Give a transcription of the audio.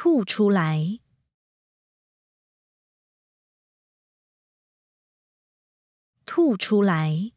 吐出来！吐出来！